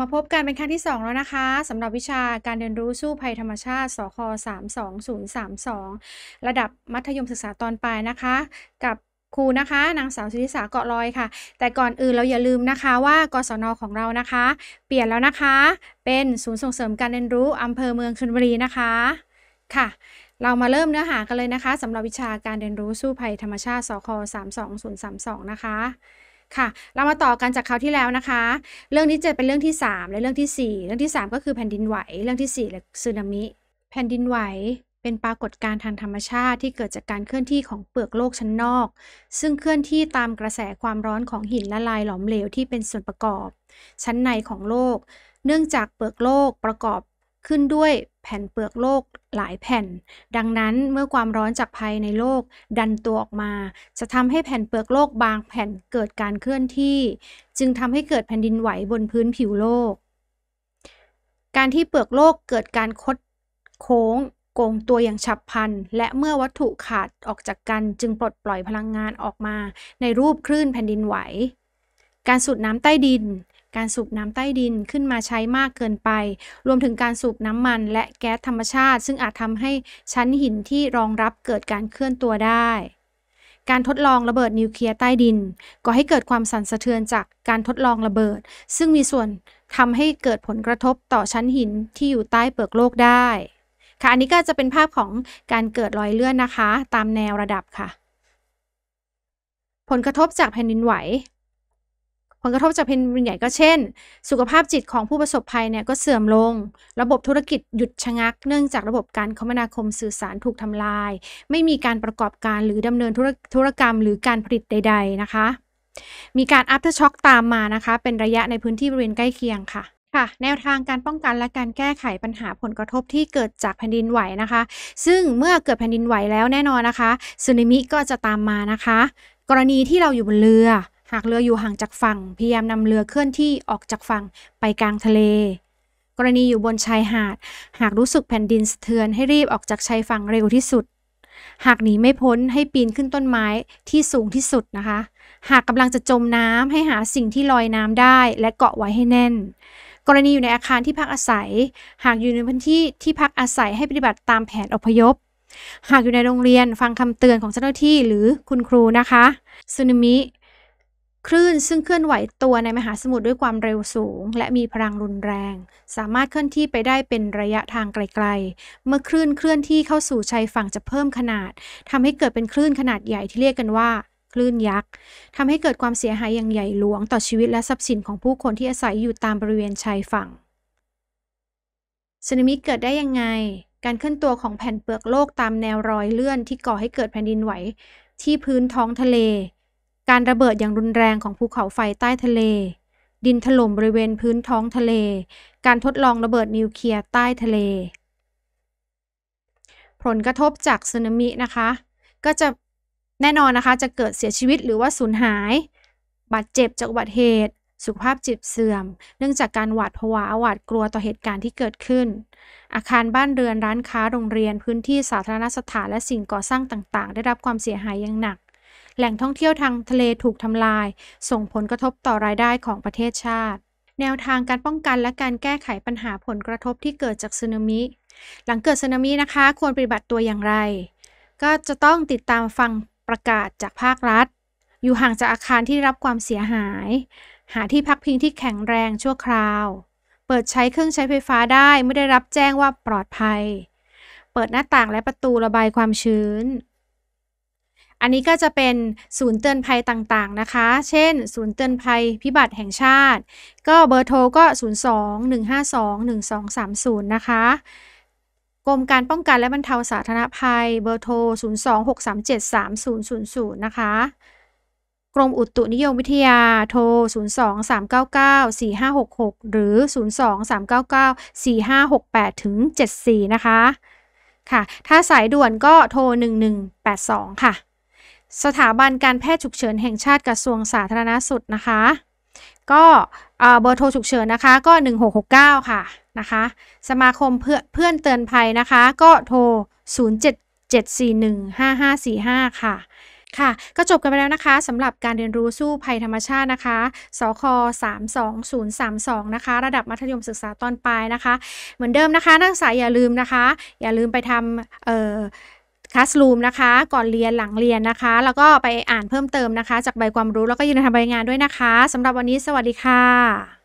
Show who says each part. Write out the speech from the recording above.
Speaker 1: มาพบกันเป็นครั้งที่ 2 แล้วนะคะสำหรับวิชาการเรียนรู้สู้ภัยธรรมชาติสค32032ระดับมัธยมศึกษาตอนปลายนะคะ กับครูนะคะนางสาวสุธิสาเกาะลอยค่ะ แต่ก่อนอื่นเราอย่าลืมนะคะว่ากศนของเรานะคะ เปลี่ยนแล้วนะคะ เป็นศูนย์ส่งเสริมการเรียนรู้อำเภอเมืองชลบุรีนะคะค่ะ เรามาเริ่มเนื้อหากันเลยนะคะสำหรับวิชาการเรียนรู้สู้ภัยธรรมชาติสค32032นะคะค่ะ เรามาต่อกันจากคราวที่แล้วนะคะ เรื่องนี้จะเป็นเรื่องที่ 3 และเรื่องที่ 4 เรื่องที่ 3 ก็คือแผ่นดินไหว เรื่องที่4และสึนามิ แผ่นดินไหว เป็นปรากฏการณ์ทางธรรมชาติที่เกิดจากการเคลื่อนที่ของเปลือกโลกชั้นนอก ซึ่งเคลื่อนที่ตามกระแสความร้อนของหินละลายหลอมเหลวที่เป็นส่วนประกอบ ชั้นในของโลก เนื่องจากเปลือกโลกประกอบขึ้นด้วยผ่นเปลือกโลกหลายแผ่น ดังนั้นเมื่อความร้อนจากภายในโลก ดันตัวออกมา จะทำให้แผ่นเปลือกโลกบางแผ่นเกิดการเคลื่อนที่ จึงทำให้เกิดแผ่นดินไหวบนพื้นผิวโลก การที่เปลือกโลกเกิดการคดโค้งโกงตัวอย่างฉับพลันและเมื่อวัตถุขาดออกจากกันจึงปลดปล่อยพลังงานออกมา ในรูปคลื่นแผ่นดินไหว การสูดน้ำใต้ดินการสูบน้ำใต้ดินขึ้นมาใช้มากเกินไป รวมถึงการสูบน้ำมันและแก๊สธรรมชาติ ซึ่งอาจทำให้ชั้นหินที่รองรับเกิดการเคลื่อนตัวได้ การทดลองระเบิดนิวเคลียร์ใต้ดิน ก็ให้เกิดความสั่นสะเทือนจากการทดลองระเบิด ซึ่งมีส่วนทำให้เกิดผลกระทบต่อชั้นหินที่อยู่ใต้เปลือกโลกได้ ค่ะ อันนี้ก็จะเป็นภาพของการเกิดรอยเลื่อนนะคะ ตามแนวระดับค่ะ ผลกระทบจากแผ่นดินไหวผลกระทบจากผ่นดินใหญ่ก็เช่น สุขภาพจิตของผู้ประสบภัยเนี่ยก็เสื่อมลง ระบบธุรกิจหยุดชะงัก เนื่องจากระบบการคมนาคมสื่อสารถูกทำลาย ไม่มีการประกอบการหรือดำเนินธุรกรรมหรือการผลิตใด ๆ นะคะ มีการอัพเทอร์ช็อคตามมานะคะ เป็นระยะในพื้นที่บริเวณใกล้เคียงค่ะค่ะ แนวทางการป้องกันและการแก้ไขปัญหาผลกระทบที่เกิดจากแผ่นดินไหวนะคะ ซึ่งเมื่อเกิดแผ่นดินไหวแล้วแน่นอนนะคะสึนามิก็จะตามมานะคะกรณีที่เราอยู่บนเรือหากเรืออยู่ห่างจากฝั่ง พยายามนำเรือเคลื่อนที่ออกจากฝั่งไปกลางทะเล กรณีอยู่บนชายหาด หากรู้สึกแผ่นดินสะเทือนให้รีบออกจากชายฝั่งเร็วที่สุด หากหนีไม่พ้นให้ปีนขึ้นต้นไม้ที่สูงที่สุดนะคะ หากกำลังจะจมน้ำให้หาสิ่งที่ลอยน้ำได้ และเกาะไว้ให้แน่น กรณีอยู่ในอาคารที่พักอาศัย หากอยู่ในพื้นที่ที่พักอาศัยให้ปฏิบัติตามแผนอพยพ หากอยู่ในโรงเรียนฟังคำเตือนของเจ้าหน้าที่ หรือคุณครูนะคะสึนามิคลื่นซึ่งเคลื่อนไหวตัวในมหาสมุทรด้วยความเร็วสูงและมีพลังรุนแรง สามารถเคลื่อนที่ไปได้เป็นระยะทางไกลๆ เมื่อคลื่นเคลื่อนที่เข้าสู่ชายฝั่งจะเพิ่มขนาด ทำให้เกิดเป็นคลื่นขนาดใหญ่ที่เรียกกันว่าคลื่นยักษ์ทำให้เกิดความเสียหายอย่างใหญ่หลวงต่อชีวิตและทรัพย์สินของผู้คนที่อาศัยอยู่ตามบริเวณชายฝั่งสึนามิเกิดได้ยังไง การเคลื่อนตัวของแผ่นเปลือกโลกตามแนวรอยเลื่อน ที่ก่อให้เกิดแผ่นดินไหวที่พื้นท้องทะเลการระเบิดอย่างรุนแรงของภูเขาไฟใต้ทะเล ดินถล่มบริเวณพื้นท้องทะเล การทดลองระเบิดนิวเคลียร์ใต้ทะเล ผลกระทบจากสึนามินะคะ ก็จะแน่นอนนะคะ จะเกิดเสียชีวิตหรือว่าสูญหาย บาดเจ็บจากอุบัติเหตุ สุขภาพจิตเสื่อม เนื่องจากการหวาดผวาหวาดกลัวต่อเหตุการณ์ที่เกิดขึ้น อาคารบ้านเรือนร้านค้าโรงเรียนพื้นที่สาธารณสถานและสิ่งก่อสร้างต่างๆ ได้รับความเสียหายอย่างหนักแหล่งท่องเที่ยวทางทะเลถูกทำลาย ส่งผลกระทบต่อรายได้ของประเทศชาติ แนวทางการป้องกันและการแก้ไขปัญหาผลกระทบที่เกิดจากสึนามิ หลังเกิดสึนามินะคะ ควรปฏิบัติตัวอย่างไร ก็จะต้องติดตามฟังประกาศจากภาครัฐ อยู่ห่างจากอาคารที่รับความเสียหาย หาที่พักพิงที่แข็งแรงชั่วคราว เปิดใช้เครื่องใช้ไฟฟ้าได้ไม่ได้รับแจ้งว่าปลอดภัย เปิดหน้าต่างและประตูระบายความชื้นอันนี้ก็จะเป็นศูนย์เตือนภัยต่างๆนะคะ เช่น ศูนย์เตือนภัยพิบัติแห่งชาติ ก็เบอร์โทรก็ 02-152-1230 นะคะ กรมการป้องกันและบรรเทาสาธารณภัยเบอร์โทร 026373000 นะคะ กรมอุตุนิยมวิทยาโทร 023994566 หรือ 023994568 ถึง 74 นะคะ ค่ะ ถ้าสายด่วนก็โทร 1182 ค่ะสถาบันการแพทย์ฉุกเฉินแห่งชาติกระทรวงสาธารณสุขนะคะ ก็เบอร์โทรฉุกเฉินนะคะ ก็ 1669 ค่ะนะคะ สมาคมเพื่อเพื่อนเตือนภัยนะคะ ก็โทร 0774155545 ค่ะค่ะ ก็จบกันไปแล้วนะคะสำหรับการเรียนรู้สู้ภัยธรรมชาตินะคะสค32032นะคะ ระดับมัธยมศึกษาตอนปลายนะคะ เหมือนเดิมนะคะนักศึกษาอย่าลืมนะคะ อย่าลืมไปทำเอ่อคลาสรูมนะคะ ก่อนเรียนหลังเรียนนะคะ แล้วก็ไปอ่านเพิ่มเติมนะคะ จากใบความรู้แล้วก็ยืนทำใบงานด้วยนะคะ สำหรับวันนี้สวัสดีค่ะ